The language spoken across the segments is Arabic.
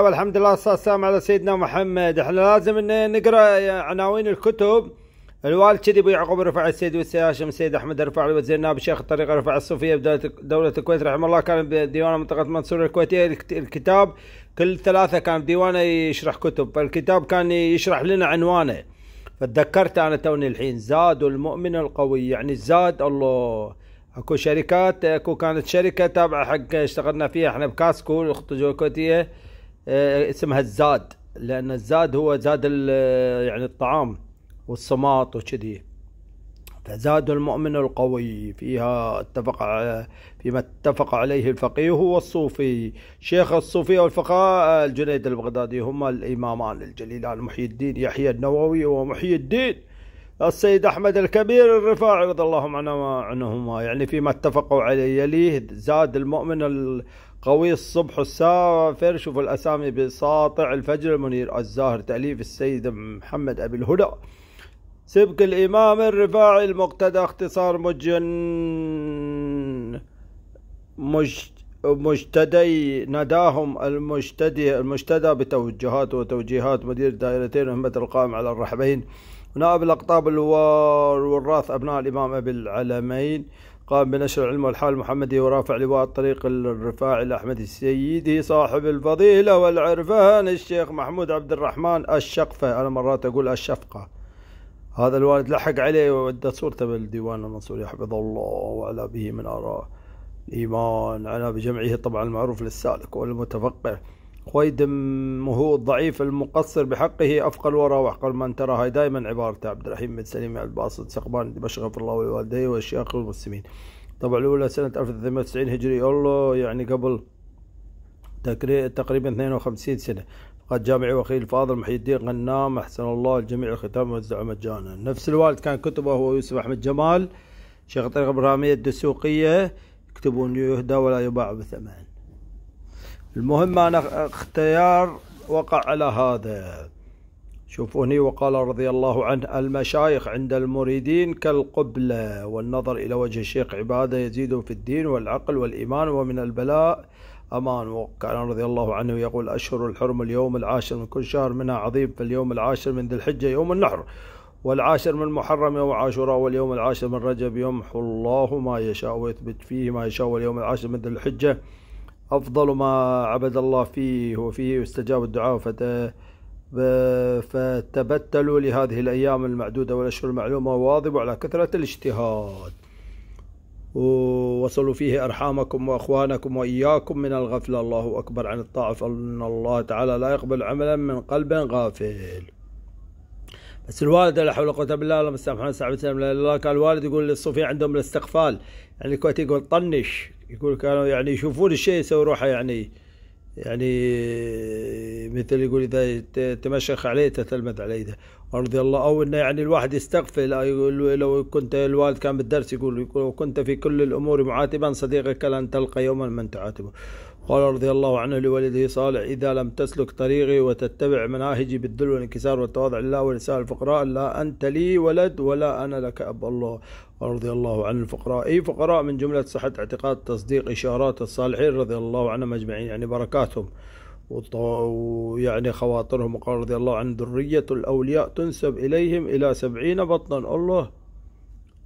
والحمد لله والصلاة والسلام على سيدنا محمد احنا لازم ان نقرا عناوين الكتب الوالد كذي ابو يعقوب رفع السيد والسيد هاشم السيد احمد رفع الوزير شيخ الطريقه رفع الصوفيه بدولة دولة الكويت رحمه الله كان بديوان منطقه منصور الكويتيه الكتاب كل ثلاثه كان بديوانه يشرح كتب فالكتاب كان يشرح لنا عنوانه فتذكرت انا توني الحين زاد المؤمن القوي يعني زاد الله اكو شركات اكو كانت شركه تابعه حق اشتغلنا فيها احنا بكاسكو الاخت الكويتيه آه، اسمها الزاد لان الزاد هو زاد آه، يعني الطعام والصماط وكذي فزاد المؤمن القوي فيها اتفق فيما اتفق عليه الفقيه والصوفي شيخ الصوفية والفقهاء الجنيد البغدادي هما الإمامان الجليلان محي الدين يحيى النووي ومحي الدين السيد أحمد الكبير الرفاعي رضي الله عنهما يعني فيما اتفقوا عليه يليه زاد المؤمن قوي الصبح السافر شوف الأسامي بساطع الفجر المنير الزاهر تأليف السيد محمد أبي الهدى سبك الإمام الرفاعي المقتدى اختصار مجن مج مجتدي نداهم المجتدي المجتدى بتوجهات وتوجيهات مدير دائرتين وهمة القائم على الرحبين ونائب الأقطاب والوراث أبناء الإمام أبي العلمين قام بنشر العلم والحال المحمدي ورافع لواء الطريق الرفاعي لأحمد سيدي صاحب الفضيلة والعرفان الشيخ محمود عبد الرحمن الشقفة أنا مرات أقول الشفقة هذا الوالد لحق عليه وودى صورته بالديوان المنصوري حفظه الله وعلى به من آراء الإيمان على بجمعه طبعا المعروف للسالك والمتفقه خويدم هو الضعيف المقصر بحقه افقل الورى وأحقر من ترى هاي دائما عبارته عبد الرحيم بن سليم الباسط سقبان دمشق غفر الله ووالديه والشيخ المسلمين طبعا الأولى سنة 1890 هجري الله يعني قبل تقريبا 52 سنة قد جامعي واخيه الفاضل محي الدين غنام احسن الله الجميع الختام ووزع مجانا نفس الوالد كان كتبه هو يوسف احمد جمال شيخ الطريقه الابراهيميه الدسوقيه يكتبون يهدى ولا يباع بثمن المهم أنا اختيار وقع على هذا شوفوني هني وقال رضي الله عنه المشايخ عند المريدين كالقبلة والنظر إلى وجه الشيخ عبادة يزيد في الدين والعقل والإيمان ومن البلاء أمان وكان رضي الله عنه يقول أشهر الحرم اليوم العاشر من كل شهر منها عظيم فاليوم العاشر من ذي الحجة يوم النحر والعاشر من محرم يوم عاشوراء واليوم العاشر من رجب يمحو الله ما يشاء ويثبت فيه ما يشاء واليوم العاشر من ذي الحجة أفضل ما عبد الله فيه وفيه يستجاب الدعاء فتبتلوا لهذه الأيام المعدودة والأشهر المعلومة وواظبوا على كثرة الاجتهاد وصلوا فيه أرحامكم وأخوانكم وإياكم من الغفلة الله أكبر عن الطاعة فإن الله تعالى لا يقبل عملا من قلب غافل بس الوالد لا حول ولا قوه الا بالله اللهم صل على محمد صلى الله عليه وسلم الوالد يقول للصوفيه عندهم الاستقفال يعني الكويتي يقول طنش يقول كانوا يعني يشوفون الشيء يسوي روحه يعني يعني مثل يقول اذا تمشخ عليه تتلمذ عليه ده رضي الله او انه يعني الواحد يقول لو كنت الوالد كان بالدرس يقول, يقول كنت في كل الامور معاتبا صديقك لن تلقى يوما من تعاتبه قال رضي الله عنه لولده صالح إذا لم تسلك طريقي وتتبع مناهجي بالذل والانكسار والتواضع لله ولسائر الفقراء لا أنت لي ولد ولا أنا لك أب الله رضي الله عن الفقراء أي فقراء من جملة صحة اعتقاد تصديق إشارات الصالحين رضي الله عنهم أجمعين يعني بركاتهم ويعني خواطرهم وقال رضي الله عن ذرية الأولياء تنسب إليهم إلى سبعين بطنا الله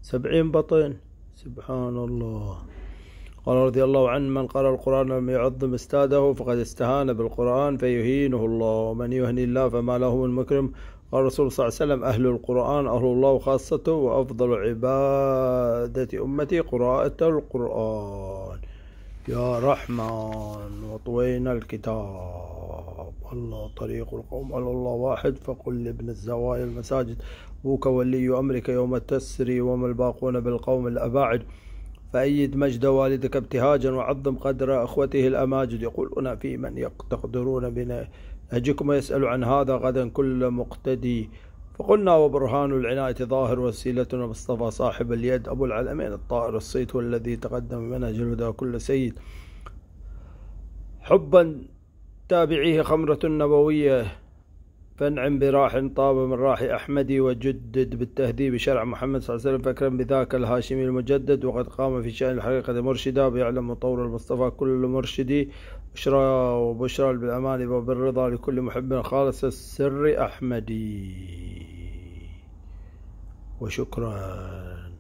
سبعين بطن سبحان الله قال رضي الله عنه من قرأ القرآن ولم يعظم استاده فقد استهان بالقرآن فيهينه الله ومن يهن الله فما له من مكرم قال الرسول صلى الله عليه وسلم أهل القرآن أهل الله خاصته وأفضل عبادة أمتي قراءة القرآن يا رحمن وطوينا الكتاب الله طريق القوم على الله واحد فقل لابن الزوايا المساجد أبوك ولي أمرك يوم التسري وما الباقون بالقوم الأباعد فأيد مجد والدك ابتهاجا وعظم قدر أخوته الأماجد يقولون في من يقتقدرون بنا أجكم يسأل عن هذا غدا كل مقتدي فقلنا وبرهان العناية ظاهر وسيلتنا مصطفى صاحب اليد أبو العلمين الطائر الصيت والذي تقدم من أجل كل سيد حبا تابعيه خمرة نبوية فانعم براح طاب من راح أحمدي وجدد بالتهذيب شرع محمد صلى الله عليه وسلم فاكرم بذاك الهاشمي المجدد وقد قام في شأن الحقيقة مرشدا بيعلم مطور المصطفى كل مرشدي بشرى وبشرى بالأمان وبالرضا لكل محب خالص السر أحمدي وشكرا